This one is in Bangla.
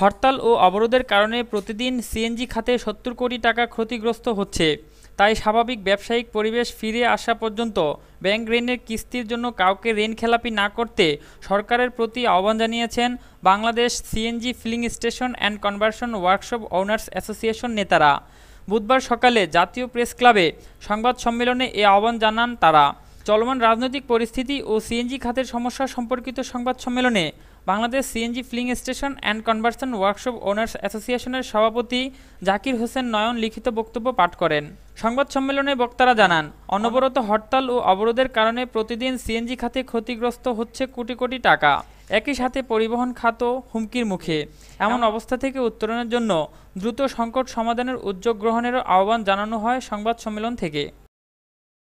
হরতাল ও অবরোধের কারণে প্রতিদিন সিএনজি খাতে সত্তর কোটি টাকা ক্ষতিগ্রস্ত হচ্ছে তাই স্বাভাবিক ব্যবসায়িক পরিবেশ ফিরে আসা পর্যন্ত ব্যাংক ঋণের কিস্তির জন্য কাউকে ঋণ খেলাপি না করতে সরকারের প্রতি আহ্বান জানিয়েছেন Bangladesh CNG filling station and conversion workshop owners association নেতারা বুধবার সকালে জাতীয় প্রেস ক্লাবে সংবাদ সম্মেলনে এ আহ্বান জানান তারা চলমান রাজনৈতিক পরিস্থিতি ও সিএনজি খাতের সমস্যা সম্পর্কিত সংবাদ সম্মেলনে Bangladesh CNG filling station and conversion workshop owners অ্যাসোসিয়েশনের সভাপতি জাকির হোসেন নয়ন লিখিত বক্তব্য পাঠ করেন সংবাদ সম্মেলনে বক্তারা জানান অনবরত হরতাল ও অবরোধের কারণে প্রতিদিন সিএনজি খাতে ক্ষতিগ্রস্ত হচ্ছে কোটি কোটি টাকা একই সাথে পরিবহন খাতও হুমকির মুখে এমন অবস্থা থেকে উত্তরণের জন্য দ্রুত সংকট সমাধানের উদ্যোগ গ্রহণেরও আহ্বান জানানো হয় সংবাদ সম্মেলন থেকে